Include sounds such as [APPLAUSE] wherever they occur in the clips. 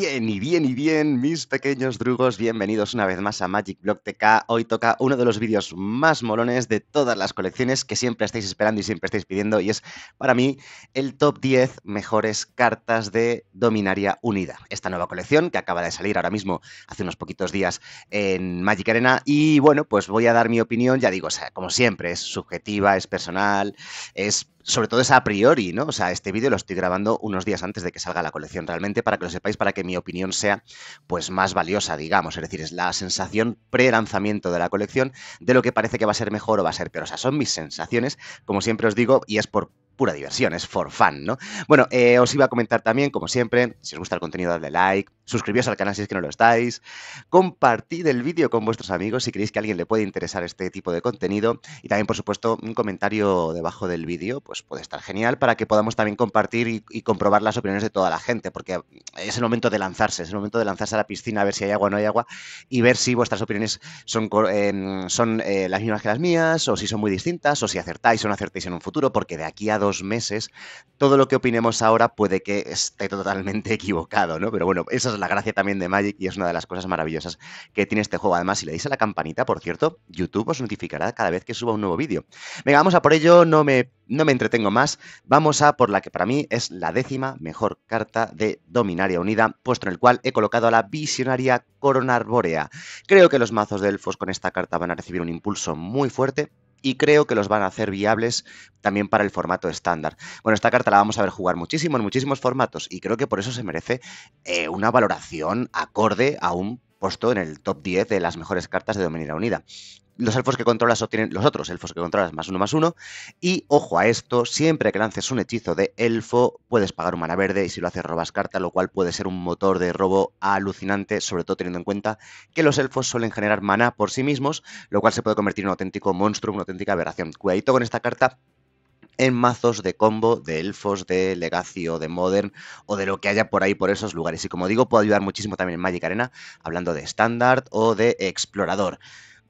bien y bien y bien, mis pequeños drugos, bienvenidos una vez más a Magic Block TK. Hoy toca uno de los vídeos más molones de todas las colecciones que siempre estáis esperando y siempre estáis pidiendo y es para mí el top 10 mejores cartas de Dominaria Unida. Esta nueva colección que acaba de salir ahora mismo hace unos poquitos días en Magic Arena y bueno, pues voy a dar mi opinión, ya digo, o sea, como siempre, es subjetiva, es personal, es sobre todo es a priori, ¿no? O sea, este vídeo lo estoy grabando unos días antes de que salga la colección realmente para que lo sepáis, para que mi opinión sea pues más valiosa, digamos. Es decir, es la sensación pre-lanzamiento de la colección de lo que parece que va a ser mejor o va a ser peor. O sea, son mis sensaciones, como siempre os digo, y es por pura diversión, es for fun, ¿no? Bueno, eh, os iba a comentar también, como siempre, si os gusta el contenido, dadle like, suscribíos al canal si es que no lo estáis, compartid el vídeo con vuestros amigos si creéis que a alguien le puede interesar este tipo de contenido y también, por supuesto, un comentario debajo del vídeo, pues puede estar genial para que podamos también compartir y, comprobar las opiniones de toda la gente, porque es el momento de lanzarse, es el momento de lanzarse a la piscina a ver si hay agua o no hay agua y ver si vuestras opiniones son, son eh, las mismas que las mías o si son muy distintas o si acertáis o no acertáis en un futuro, porque de aquí a dos meses, todo lo que opinemos ahora puede que esté totalmente [LAUGHS] equivocado, ¿no? Pero bueno, esa es la gracia también de Magic y es una de las cosas maravillosas que tiene este juego. Además, si le dais a la campanita, por cierto, YouTube os notificará cada vez que suba un nuevo vídeo. Venga, vamos a por ello, no me, no me entretengo más. Vamos a por la que para mí es la décima mejor carta de Dominaria Unida, puesto en el cual he colocado a la visionaria Corona Creo que los mazos de elfos con esta carta van a recibir un impulso muy fuerte y creo que los van a hacer viables también para el formato estándar. Bueno, esta carta la vamos a ver jugar muchísimo en muchísimos formatos y creo que por eso se merece eh, una valoración acorde a un puesto en el top 10 de las mejores cartas de Dominera Unida. Los elfos que controlas obtienen los otros elfos que controlas más uno más uno. Y ojo a esto, siempre que lances un hechizo de elfo, puedes pagar un mana verde y si lo haces robas carta, lo cual puede ser un motor de robo alucinante, sobre todo teniendo en cuenta que los elfos suelen generar mana por sí mismos, lo cual se puede convertir en un auténtico monstruo, una auténtica aberración. Cuidadito con esta carta en mazos de combo, de elfos, de Legacy o de Modern o de lo que haya por ahí por esos lugares. Y como digo, puede ayudar muchísimo también en Magic Arena hablando de estándar o de explorador.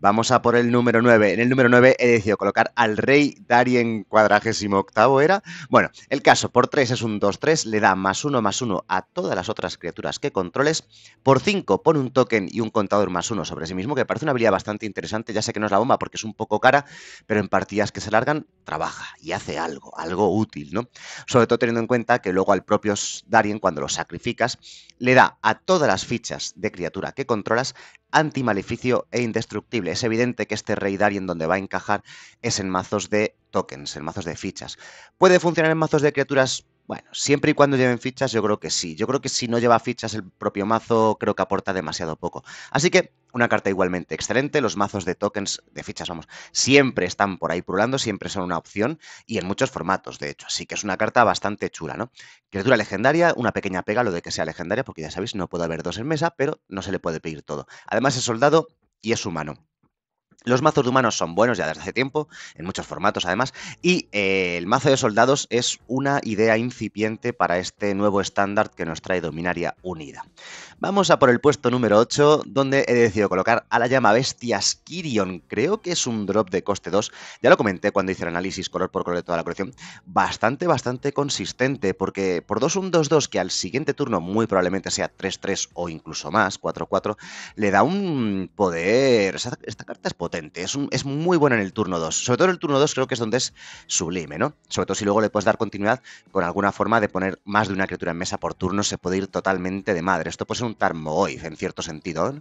Vamos a por el número 9. En el número 9 he decidido colocar al rey Darien cuadragésimo octavo era. Bueno, el caso por 3 es un 2-3, le da más 1 más 1 a todas las otras criaturas que controles. Por 5 pone un token y un contador más 1 sobre sí mismo, que parece una habilidad bastante interesante. Ya sé que no es la bomba porque es un poco cara, pero en partidas que se largan trabaja y hace algo, algo útil, ¿no? Sobre todo teniendo en cuenta que luego al propio Darien, cuando lo sacrificas, le da a todas las fichas de criatura que controlas antimaleficio e indestructible. Es evidente que este rey Darien donde va a encajar es en mazos de tokens, en mazos de fichas. ¿Puede funcionar en mazos de criaturas bueno, siempre y cuando lleven fichas, yo creo que sí. Yo creo que si no lleva fichas el propio mazo, creo que aporta demasiado poco. Así que una carta igualmente excelente. Los mazos de tokens, de fichas, vamos, siempre están por ahí pulando, siempre son una opción y en muchos formatos, de hecho. Así que es una carta bastante chula, ¿no? Criatura legendaria, una pequeña pega, lo de que sea legendaria, porque ya sabéis, no puede haber dos en mesa, pero no se le puede pedir todo. Además es soldado y es humano. Los mazos de humanos son buenos ya desde hace tiempo, en muchos formatos además, y eh, el mazo de soldados es una idea incipiente para este nuevo estándar que nos trae Dominaria Unida. Vamos a por el puesto número 8, donde he decidido colocar a la llama Bestias Kirion. Creo que es un drop de coste 2, ya lo comenté cuando hice el análisis color por color de toda la colección, bastante, bastante consistente, porque por 2 1 2-2 que al siguiente turno muy probablemente sea 3-3 o incluso más, 4-4, le da un poder. Esta carta es poder. Es, muy bueno en el turno 2. Sobre todo en el turno 2 creo que es donde es sublime, ¿no? Sobre todo si luego le puedes dar continuidad con alguna forma de poner más de una criatura en mesa por turno, se puede ir totalmente de madre. Esto puede ser un tarmoid, en cierto sentido.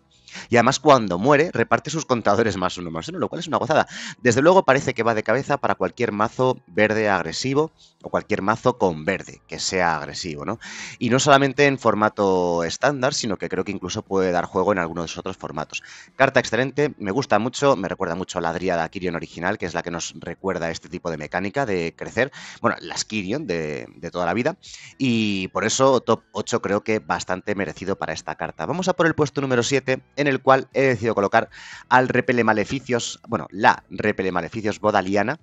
Y además cuando muere reparte sus contadores más uno más uno, lo cual es una gozada. Desde luego parece que va de cabeza para cualquier mazo verde agresivo o cualquier mazo con verde que sea agresivo, ¿no? Y no solamente en formato estándar, sino que creo que incluso puede dar juego en algunos otros formatos. Carta excelente, me gusta mucho, me recuerda mucho a la Driada Kirion original, que es la que nos recuerda este tipo de mecánica de crecer. Bueno, las Kirion de, de toda la vida. Y por eso, top 8 creo que bastante merecido para esta carta. Vamos a por el puesto número 7, en el cual he decidido colocar al Repele Maleficios, bueno, la Repele Maleficios Bodaliana,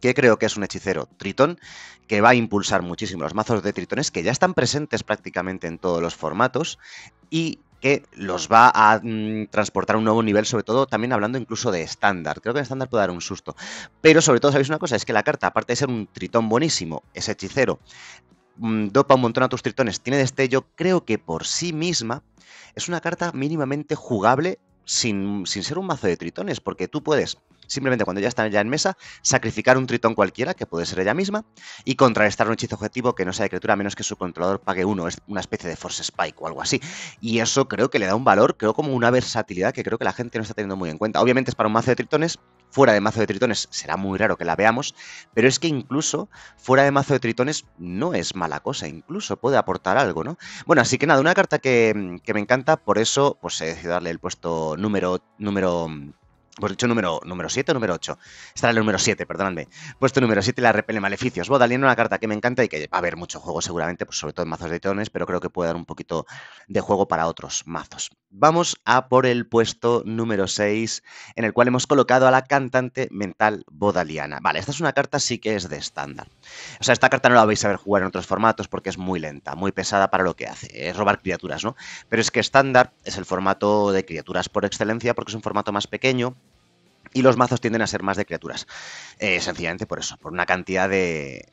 que creo que es un hechicero Tritón, que va a impulsar muchísimo los mazos de Tritones, que ya están presentes prácticamente en todos los formatos, y que los va a mm, transportar a un nuevo nivel, sobre todo también hablando incluso de estándar. Creo que en estándar puede dar un susto. Pero sobre todo, ¿sabéis una cosa? Es que la carta, aparte de ser un tritón buenísimo, es hechicero, mm, dopa un montón a tus tritones, tiene destello, creo que por sí misma es una carta mínimamente jugable sin, sin ser un mazo de tritones, porque tú puedes Simplemente cuando ya están ya en mesa, sacrificar un tritón cualquiera, que puede ser ella misma, y contrarrestar un hechizo objetivo que no sea de criatura, a menos que su controlador pague uno, es una especie de Force Spike o algo así. Y eso creo que le da un valor, creo como una versatilidad que creo que la gente no está teniendo muy en cuenta. Obviamente es para un mazo de tritones, fuera de mazo de tritones será muy raro que la veamos, pero es que incluso fuera de mazo de tritones no es mala cosa, incluso puede aportar algo, ¿no? Bueno, así que nada, una carta que, me encanta, por eso pues he decidido darle el puesto número, número pues dicho número, número 7 o número 8. Estará el número 7, perdóname. Puesto número 7, la repele maleficios. Bodalian, una carta que me encanta y que va a haber mucho juego seguramente, pues sobre todo en mazos de tones pero creo que puede dar un poquito de juego para otros mazos. Vamos a por el puesto número 6, en el cual hemos colocado a la cantante mental bodaliana. Vale, esta es una carta sí que es de estándar. O sea, esta carta no la vais a ver jugar en otros formatos porque es muy lenta, muy pesada para lo que hace. Es robar criaturas, ¿no? Pero es que estándar es el formato de criaturas por excelencia porque es un formato más pequeño y los mazos tienden a ser más de criaturas. Eh, sencillamente por eso, por una cantidad de,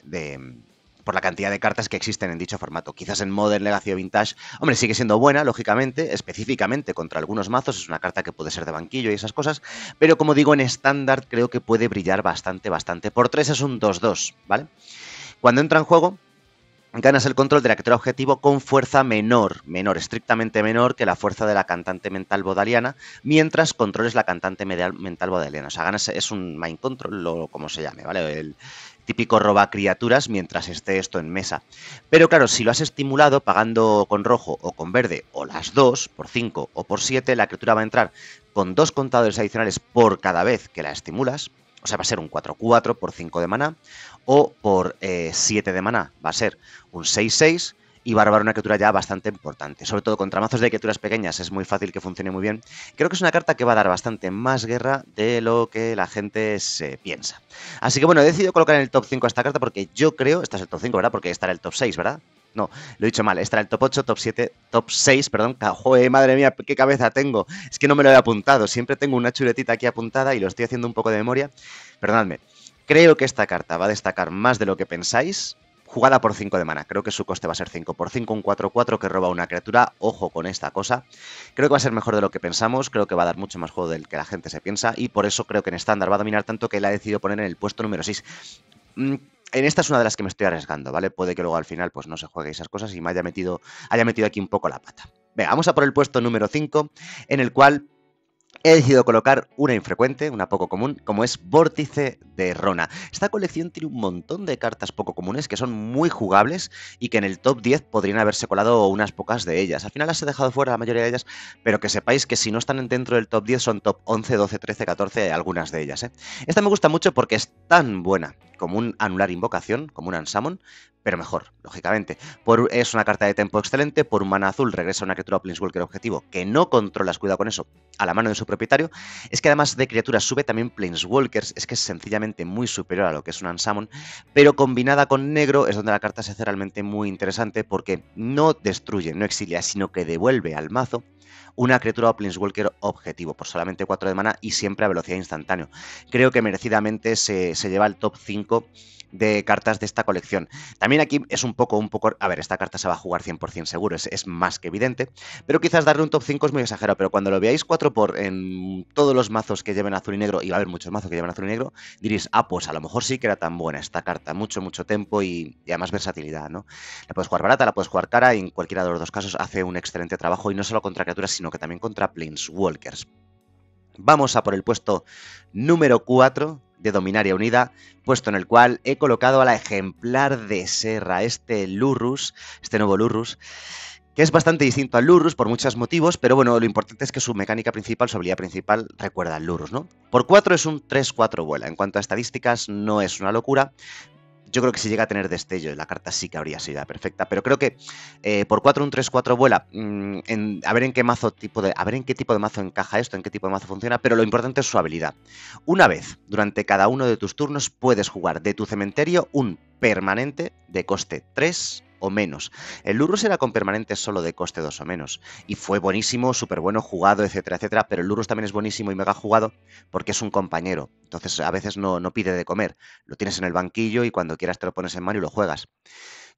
por la cantidad de cartas que existen en dicho formato. Quizás en Modern Legacy o Vintage, hombre, sigue siendo buena, lógicamente, específicamente contra algunos mazos, es una carta que puede ser de banquillo y esas cosas, pero como digo, en estándar creo que puede brillar bastante, bastante. Por 3 es un 2-2, ¿vale? Cuando entra en juego, ganas el control de la criatura objetivo con fuerza menor, menor, estrictamente menor que la fuerza de la cantante mental bodaliana, mientras controles la cantante mental bodaliana. O sea, ganas es un mind control, lo, como se llame, ¿vale? El típico roba criaturas mientras esté esto en mesa. Pero claro, si lo has estimulado pagando con rojo o con verde, o las dos, por cinco o por siete, la criatura va a entrar con dos contadores adicionales por cada vez que la estimulas, o sea, va a ser un 4-4 por 5 de maná, o por 7 eh, de maná. Va a ser un 6-6 y va a robar una criatura ya bastante importante. Sobre todo contra mazos de criaturas pequeñas es muy fácil que funcione muy bien. Creo que es una carta que va a dar bastante más guerra de lo que la gente se piensa. Así que bueno, he decidido colocar en el top 5 esta carta porque yo creo, esta es el top 5, ¿verdad? Porque estará el top 6, ¿verdad? No, lo he dicho mal. Estará el top 8, top 7, top 6, perdón. Joder, madre mía, qué cabeza tengo. Es que no me lo he apuntado. Siempre tengo una chuletita aquí apuntada y lo estoy haciendo un poco de memoria. Perdonadme. Creo que esta carta va a destacar más de lo que pensáis. Jugada por 5 de mana, creo que su coste va a ser 5 por 5, un 4-4 que roba una criatura, ojo con esta cosa. Creo que va a ser mejor de lo que pensamos, creo que va a dar mucho más juego del que la gente se piensa y por eso creo que en estándar va a dominar tanto que la ha decidido poner en el puesto número 6. Mm, en esta es una de las que me estoy arriesgando, ¿vale? Puede que luego al final pues no se juegue esas cosas y me haya metido, haya metido aquí un poco la pata. Venga, vamos a por el puesto número 5, en el cual he decidido colocar una infrecuente, una poco común, como es Vórtice de Rona. Esta colección tiene un montón de cartas poco comunes que son muy jugables y que en el top 10 podrían haberse colado unas pocas de ellas. Al final las he dejado fuera la mayoría de ellas, pero que sepáis que si no están dentro del top 10 son top 11, 12, 13, 14, algunas de ellas. ¿eh? Esta me gusta mucho porque es tan buena como un anular invocación, como un ansamon, pero mejor, lógicamente. es una carta de tempo excelente, por un mana azul regresa una criatura Planeswalker objetivo que no controlas, cuidado con eso, a la mano de su propietario. Es que además de criaturas sube también Planeswalkers, es que es sencillamente muy superior a lo que es un Unsummon, pero combinada con negro es donde la carta se hace realmente muy interesante porque no destruye, no exilia, sino que devuelve al mazo una criatura o walker objetivo por solamente 4 de mana y siempre a velocidad instantánea. Creo que merecidamente se, lleva el top 5 de cartas de esta colección. También aquí es un poco, un poco, a ver, esta carta se va a jugar 100% seguro, es, más que evidente, pero quizás darle un top 5 es muy exagerado, pero cuando lo veáis 4 por en todos los mazos que lleven azul y negro, y va a haber muchos mazos que lleven azul y negro, diréis, ah, pues a lo mejor sí que era tan buena esta carta, mucho, mucho tiempo y, y además versatilidad, ¿no? La puedes jugar barata, la puedes jugar cara y en cualquiera de los dos casos hace un excelente trabajo y no solo contra sino que también contra Planeswalkers. Vamos a por el puesto número 4 de Dominaria Unida, puesto en el cual he colocado a la ejemplar de Serra, este lurus este nuevo Lurrus, que es bastante distinto al Lurrus por muchos motivos, pero bueno, lo importante es que su mecánica principal, su habilidad principal, recuerda al lurus ¿no? Por 4 es un 3-4 vuela. En cuanto a estadísticas, no es una locura yo creo que si llega a tener destello la carta sí que habría sido perfecta. Pero creo que eh, por 4, un 3, 4 vuela. Mm, a ver en qué mazo tipo de. A ver en qué tipo de mazo encaja esto, en qué tipo de mazo funciona. Pero lo importante es su habilidad. Una vez, durante cada uno de tus turnos, puedes jugar de tu cementerio un permanente de coste 3 o menos. El Lurrus era con permanentes solo de coste 2 o menos. Y fue buenísimo, súper bueno, jugado, etcétera, etcétera. Pero el Lurus también es buenísimo y mega jugado porque es un compañero. Entonces a veces no, no pide de comer. Lo tienes en el banquillo y cuando quieras te lo pones en mano y lo juegas.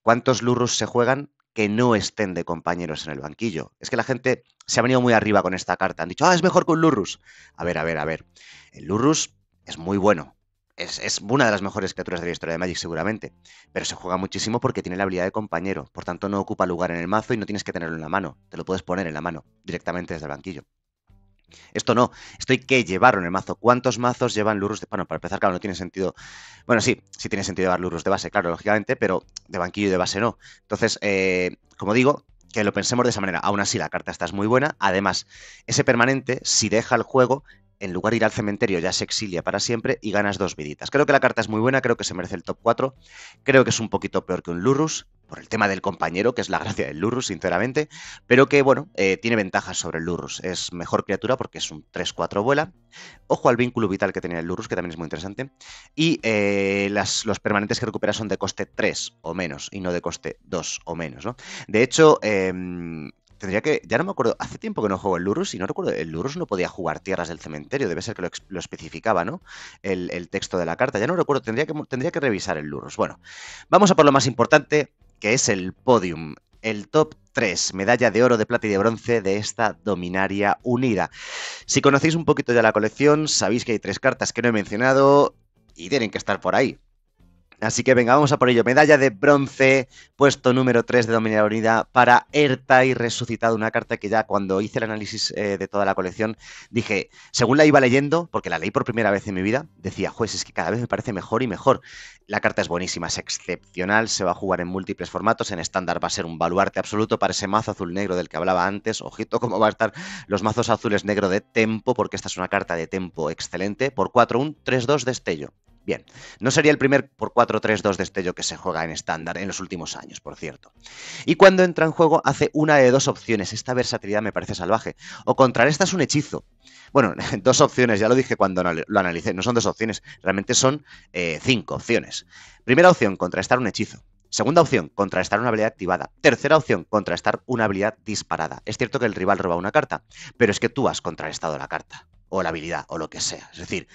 ¿Cuántos Lurrus se juegan? que no estén de compañeros en el banquillo. Es que la gente se ha venido muy arriba con esta carta. Han dicho, ah, es mejor que un Lurrus. A ver, a ver, a ver. El Lurrus es muy bueno, es, una de las mejores criaturas de la historia de Magic seguramente, pero se juega muchísimo porque tiene la habilidad de compañero, por tanto no ocupa lugar en el mazo y no tienes que tenerlo en la mano, te lo puedes poner en la mano directamente desde el banquillo. Esto no, esto hay que llevarlo en el mazo. ¿Cuántos mazos llevan Lurus de... Bueno, para empezar, claro, no tiene sentido... Bueno, sí, sí tiene sentido llevar Lurus de base, claro, lógicamente, pero de banquillo y de base no. Entonces, eh, como digo, que lo pensemos de esa manera. Aún así, la carta está muy buena. Además, ese permanente, si deja el juego, en lugar de ir al cementerio ya se exilia para siempre y ganas dos viditas. Creo que la carta es muy buena, creo que se merece el top 4, creo que es un poquito peor que un Lurus por el tema del compañero, que es la gracia del Lurus, sinceramente, pero que, bueno, eh, tiene ventajas sobre el Lurus. Es mejor criatura porque es un 3-4 vuela. Ojo al vínculo vital que tenía el Lurus, que también es muy interesante. Y eh, las, los permanentes que recupera son de coste 3 o menos, y no de coste 2 o menos, ¿no? De hecho, em, Tendría que. Ya no me acuerdo. Hace tiempo que no juego el Lurus y no recuerdo. El Lurus no podía jugar tierras del cementerio. Debe ser que lo, especificaba, ¿no? El, texto de la carta. Ya no recuerdo. Tendría que, tendría que revisar el Lurus. Bueno, vamos a por lo más importante, que es el podium. El top 3, medalla de oro, de plata y de bronce de esta Dominaria Unida. Si conocéis un poquito ya la colección, sabéis que hay tres cartas que no he mencionado y tienen que estar por ahí Así que venga, vamos a por ello. Medalla de bronce, puesto número 3 de Dominia Unida para Erta y Resucitado. Una carta que ya cuando hice el análisis eh, de toda la colección dije, según la iba leyendo, porque la leí por primera vez en mi vida, decía, juez, es que cada vez me parece mejor y mejor. La carta es buenísima, es excepcional, se va a jugar en múltiples formatos. En estándar va a ser un baluarte absoluto para ese mazo azul-negro del que hablaba antes. Ojito cómo va a estar los mazos azules-negro de Tempo, porque esta es una carta de Tempo excelente. Por 4, un 3-2 destello. Bien, no sería el primer por 4-3-2 destello que se juega en estándar en los últimos años, por cierto. Y cuando entra en juego hace una de dos opciones, esta versatilidad me parece salvaje, o contrarrestas un hechizo. Bueno, [LAUGHS] dos opciones, ya lo dije cuando lo analicé, no son dos opciones, realmente son eh, cinco opciones. Primera opción, contrarrestar un hechizo. Segunda opción, contrarrestar una habilidad activada. Tercera opción, contrarrestar una habilidad disparada. Es cierto que el rival roba una carta, pero es que tú has contrarrestado la carta o la habilidad o lo que sea. Es decir,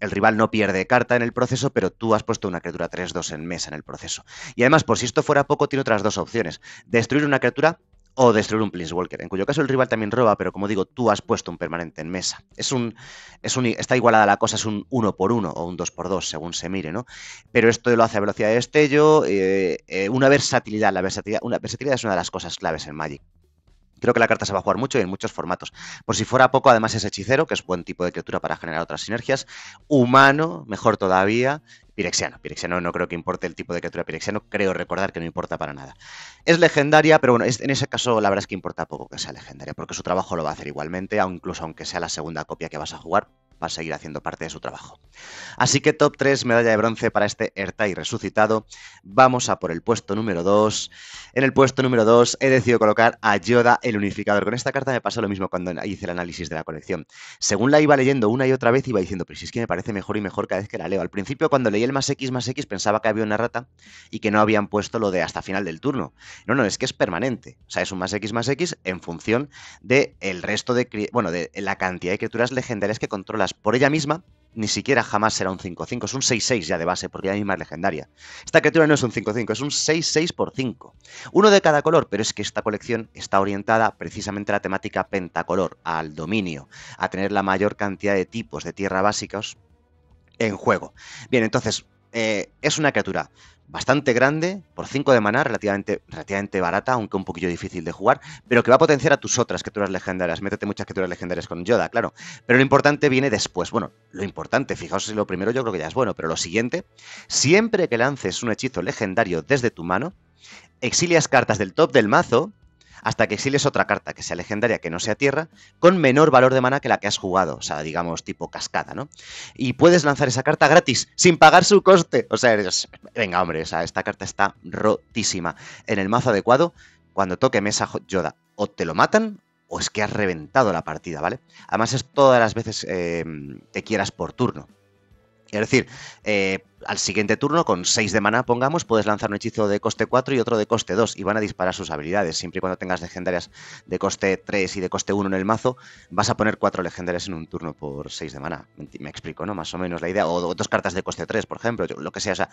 el rival no pierde carta en el proceso, pero tú has puesto una criatura 3-2 en mesa en el proceso. Y además, por si esto fuera poco, tiene otras dos opciones. Destruir una criatura o destruir un Walker. en cuyo caso el rival también roba, pero como digo, tú has puesto un permanente en mesa. Es un, es un, está igualada la cosa, es un 1 por 1 o un 2 por 2 según se mire, ¿no? Pero esto lo hace a velocidad de destello, eh, eh, una versatilidad, la versatilidad, una versatilidad es una de las cosas claves en Magic. Creo que la carta se va a jugar mucho y en muchos formatos. Por si fuera poco, además es hechicero, que es buen tipo de criatura para generar otras sinergias. Humano, mejor todavía. Pirexiano. Pirexiano no creo que importe el tipo de criatura pirexiano. Creo recordar que no importa para nada. Es legendaria, pero bueno, en ese caso la verdad es que importa poco que sea legendaria, porque su trabajo lo va a hacer igualmente, incluso aunque sea la segunda copia que vas a jugar para seguir haciendo parte de su trabajo. Así que top 3 medalla de bronce para este Ertai resucitado. Vamos a por el puesto número 2. En el puesto número 2 he decidido colocar a Yoda el unificador. Con esta carta me pasa lo mismo cuando hice el análisis de la colección. Según la iba leyendo una y otra vez iba diciendo, pero si es que me parece mejor y mejor cada vez que la leo. Al principio cuando leí el más X más X pensaba que había una rata y que no habían puesto lo de hasta final del turno. No, no, es que es permanente. O sea, es un más X más X en función del el resto de, bueno, de la cantidad de criaturas legendarias que controlas por ella misma, ni siquiera jamás será un 5-5, es un 6-6 ya de base, porque ella misma es legendaria. Esta criatura no es un 5-5, es un 6-6 por 5. Uno de cada color, pero es que esta colección está orientada precisamente a la temática pentacolor, al dominio, a tener la mayor cantidad de tipos de tierra básicos en juego. Bien, entonces, eh, es una criatura bastante grande, por 5 de maná, relativamente, relativamente barata, aunque un poquillo difícil de jugar, pero que va a potenciar a tus otras criaturas legendarias. Métete muchas criaturas legendarias con Yoda, claro. Pero lo importante viene después. Bueno, lo importante, fijaos si lo primero yo creo que ya es bueno, pero lo siguiente, siempre que lances un hechizo legendario desde tu mano, exilias cartas del top del mazo hasta que exiles otra carta que sea legendaria que no sea tierra, con menor valor de mana que la que has jugado, o sea, digamos tipo cascada, ¿no? Y puedes lanzar esa carta gratis, sin pagar su coste. O sea, venga, hombre, o sea, esta carta está rotísima. En el mazo adecuado, cuando toque mesa Yoda, o te lo matan o es que has reventado la partida, ¿vale? Además es todas las veces eh, que te quieras por turno. Es decir, eh, al siguiente turno, con 6 de mana pongamos, puedes lanzar un hechizo de coste 4 y otro de coste 2 y van a disparar sus habilidades. Siempre y cuando tengas legendarias de coste 3 y de coste 1 en el mazo, vas a poner 4 legendarias en un turno por 6 de mana Me explico, ¿no? Más o menos la idea. O, dos cartas de coste 3, por ejemplo, lo que sea. O sea,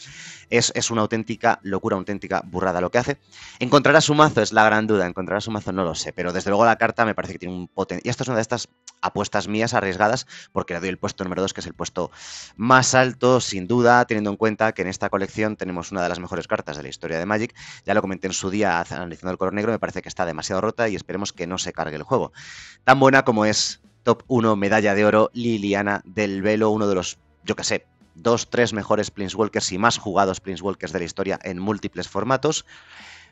es, es, una auténtica locura, auténtica burrada lo que hace. encontrarás su mazo? Es la gran duda. ¿Encontrará su mazo? No lo sé. Pero desde luego la carta me parece que tiene un potencial. Y esta es una de estas apuestas mías arriesgadas porque le doy el puesto número 2, que es el puesto más alto, sin duda teniendo en cuenta que en esta colección tenemos una de las mejores cartas de la historia de Magic. Ya lo comenté en su día analizando el color negro, me parece que está demasiado rota y esperemos que no se cargue el juego. Tan buena como es top 1 medalla de oro Liliana del Velo, uno de los, yo que sé, dos, tres mejores Prince Walkers y más jugados Prince Walkers de la historia en múltiples formatos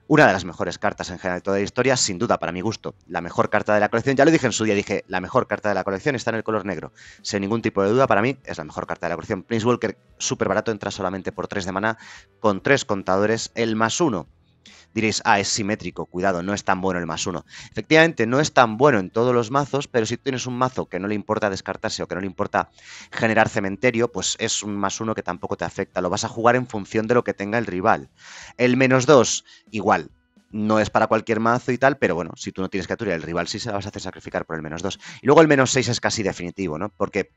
una de las mejores cartas en general de toda la historia, sin duda, para mi gusto, la mejor carta de la colección. Ya lo dije en su día, dije, la mejor carta de la colección está en el color negro. Sin ningún tipo de duda, para mí es la mejor carta de la colección. Prince Walker, súper barato, entra solamente por 3 de maná, con 3 contadores, el más 1 diréis, ah, es simétrico, cuidado, no es tan bueno el más uno. Efectivamente, no es tan bueno en todos los mazos, pero si tienes un mazo que no le importa descartarse o que no le importa generar cementerio, pues es un más uno que tampoco te afecta. Lo vas a jugar en función de lo que tenga el rival. El menos dos, igual, no es para cualquier mazo y tal, pero bueno, si tú no tienes criatura, el rival sí se la vas a hacer sacrificar por el menos dos. Y luego el menos 6 es casi definitivo, ¿no? Porque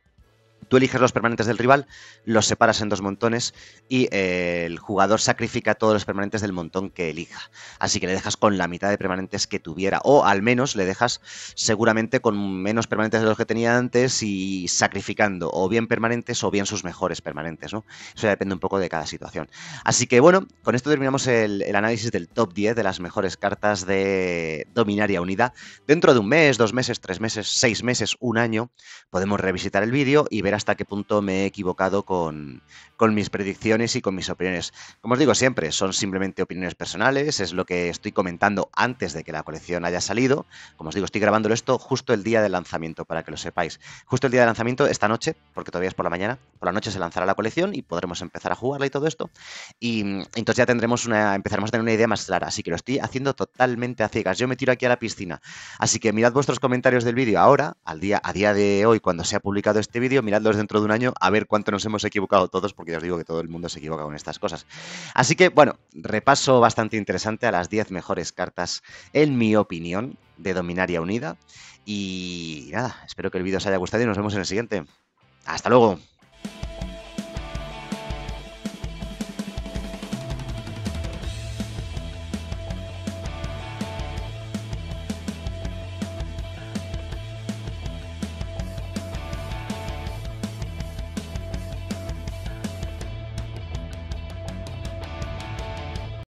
tú eliges los permanentes del rival, los separas en dos montones y eh, el jugador sacrifica todos los permanentes del montón que elija. Así que le dejas con la mitad de permanentes que tuviera, o al menos le dejas seguramente con menos permanentes de los que tenía antes y sacrificando o bien permanentes o bien sus mejores permanentes, ¿no? Eso depende un poco de cada situación. Así que bueno, con esto terminamos el, análisis del top 10 de las mejores cartas de Dominaria Unida. Dentro de un mes, dos meses, tres meses, seis meses, un año, podemos revisitar el vídeo y ver hasta qué punto me he equivocado con, con mis predicciones y con mis opiniones. Como os digo siempre, son simplemente opiniones personales, es lo que estoy comentando antes de que la colección haya salido. Como os digo, estoy grabándolo esto justo el día del lanzamiento, para que lo sepáis. Justo el día del lanzamiento, esta noche, porque todavía es por la mañana, por la noche se lanzará la colección y podremos empezar a jugarla y todo esto. Y entonces ya tendremos una, empezaremos a tener una idea más clara. Así que lo estoy haciendo totalmente a ciegas. Yo me tiro aquí a la piscina. Así que mirad vuestros comentarios del vídeo ahora, al día, a día de hoy, cuando se ha publicado este vídeo, miradlo dentro de un año a ver cuánto nos hemos equivocado todos, porque ya os digo que todo el mundo se equivoca con estas cosas. Así que, bueno, repaso bastante interesante a las 10 mejores cartas, en mi opinión, de Dominaria Unida. Y nada, espero que el vídeo os haya gustado y nos vemos en el siguiente. Hasta luego.